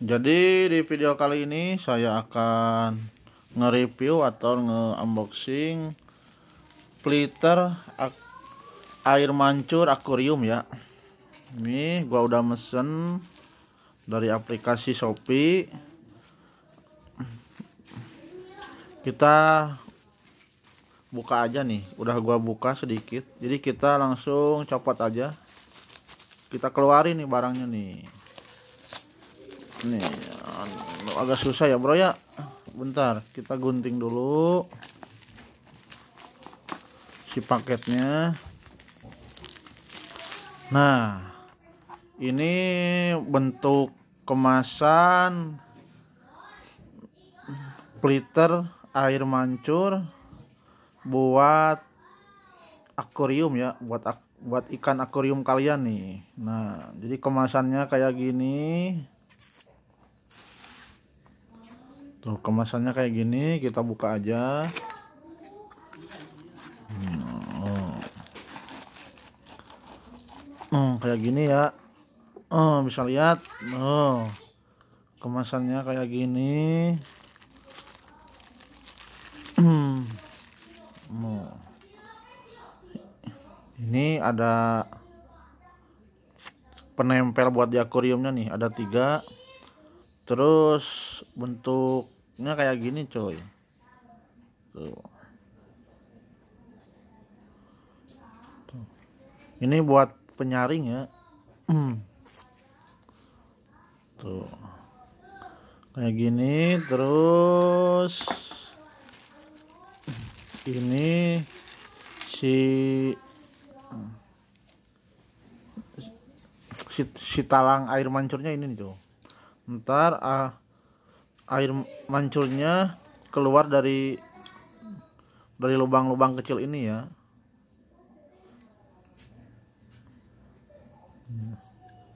Jadi di video kali ini saya akan nge-review atau nge-unboxing pliter air mancur akuarium ya. Ini gua udah mesen dari aplikasi Shopee. Kita buka aja nih, udah gua buka sedikit. Jadi kita langsung copot aja. Kita keluarin nih barangnya nih nih anu, agak susah ya bro ya bentar kita gunting dulu si paketnya nah ini bentuk kemasan pliter air mancur buat akuarium ya buat buat ikan akuarium kalian nih nah jadi kemasannya kayak gini Tuh kemasannya kayak gini, kita buka aja. Hmm, hmm kayak gini ya. Oh, bisa lihat. Oh. Kemasannya kayak gini. Hmm. Ini ada penempel buat di akuariumnya nih, ada tiga terus bentuk bentuknya kayak gini coy tuh ini buat penyaring ya tuh kayak gini terus ini si si, si talang air mancurnya ini nih tuh ntar ah air mancurnya keluar dari dari lubang-lubang kecil ini ya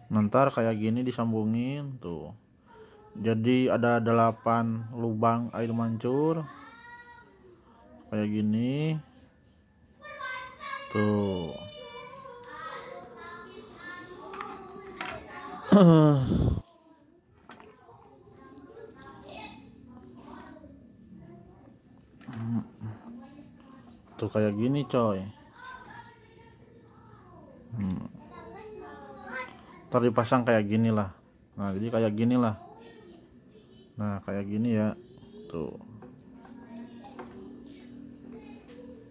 nanti kayak gini disambungin tuh jadi ada delapan lubang air mancur kayak gini tuh tuh kayak gini coy hmm. ntar dipasang kayak gini lah nah jadi kayak gini lah nah kayak gini ya tuh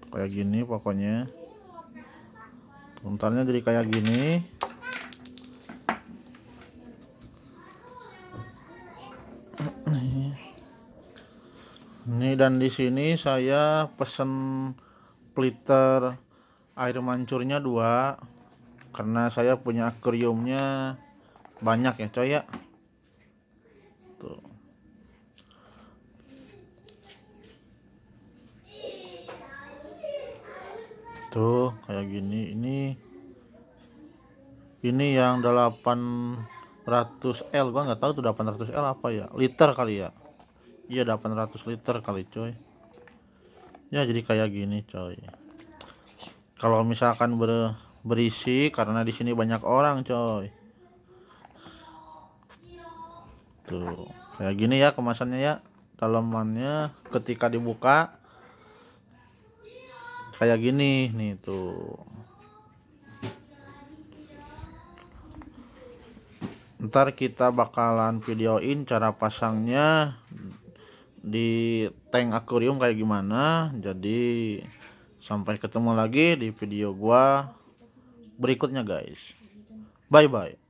kayak gini pokoknya Untarnya jadi kayak gini ini dan di sini saya pesen splitter air mancurnya dua karena saya punya akuariumnya banyak ya coy ya tuh tuh kayak gini ini ini yang 800 L gua nggak tahu tuh 800 L apa ya liter kali ya iya 800 liter kali coy ya jadi kayak gini coy kalau misalkan ber, berisi karena di sini banyak orang coy tuh kayak gini ya kemasannya ya dalamannya ketika dibuka kayak gini nih tuh ntar kita bakalan videoin cara pasangnya di tank akuarium kayak gimana jadi sampai ketemu lagi di video gua berikutnya guys bye bye